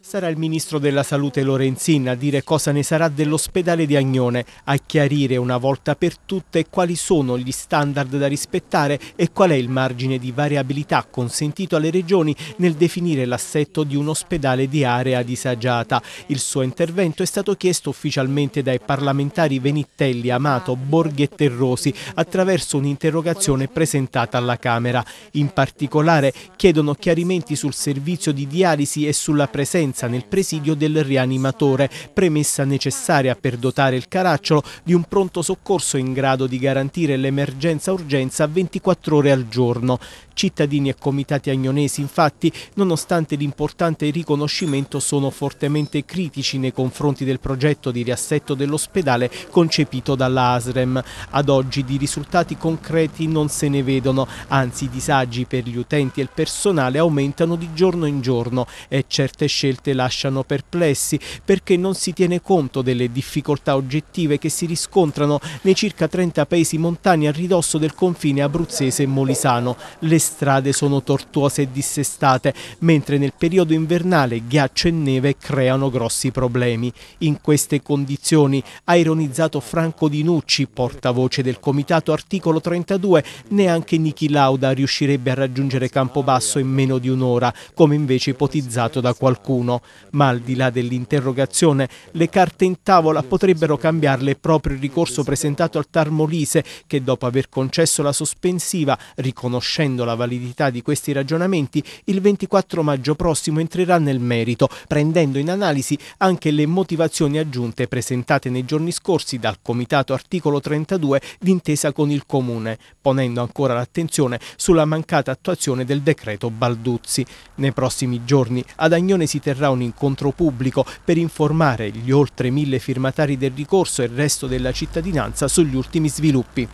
Sarà il ministro della Salute Lorenzin a dire cosa ne sarà dell'ospedale di Agnone, a chiarire una volta per tutte quali sono gli standard da rispettare e qual è il margine di variabilità consentito alle regioni nel definire l'assetto di un ospedale di area disagiata. Il suo intervento è stato chiesto ufficialmente dai parlamentari Venitelli, Amato, Borghi e Terrosi attraverso un'interrogazione presentata alla Camera. In particolare chiedono chiarimenti sul servizio di dialisi e sulla presenza presenza nel presidio del rianimatore, premessa necessaria per dotare il caracciolo di un pronto soccorso in grado di garantire l'emergenza-urgenza 24 ore al giorno. Cittadini e comitati agnonesi infatti, nonostante l'importante riconoscimento, sono fortemente critici nei confronti del progetto di riassetto dell'ospedale concepito dalla ASREM. Ad oggi di risultati concreti non se ne vedono, anzi i disagi per gli utenti e il personale aumentano di giorno in giorno e certe scelte scelte lasciano perplessi perché non si tiene conto delle difficoltà oggettive che si riscontrano nei circa 30 paesi montani a ridosso del confine abruzzese e molisano. Le strade sono tortuose e dissestate, mentre nel periodo invernale ghiaccio e neve creano grossi problemi. In queste condizioni ha ironizzato Franco Dinucci, portavoce del comitato articolo 32, neanche Niki Lauda riuscirebbe a raggiungere Campobasso in meno di un'ora, come invece ipotizzato da qualcuno. 1. Ma al di là dell'interrogazione, le carte in tavola potrebbero cambiarle proprio il ricorso presentato al Tarmolise che dopo aver concesso la sospensiva, riconoscendo la validità di questi ragionamenti, il 24 maggio prossimo entrerà nel merito, prendendo in analisi anche le motivazioni aggiunte presentate nei giorni scorsi dal Comitato Articolo 32 d'intesa con il Comune, ponendo ancora l'attenzione sulla mancata attuazione del decreto Balduzzi. Nei prossimi giorni ad Agnone si terrà terrà un incontro pubblico per informare gli oltre mille firmatari del ricorso e il resto della cittadinanza sugli ultimi sviluppi.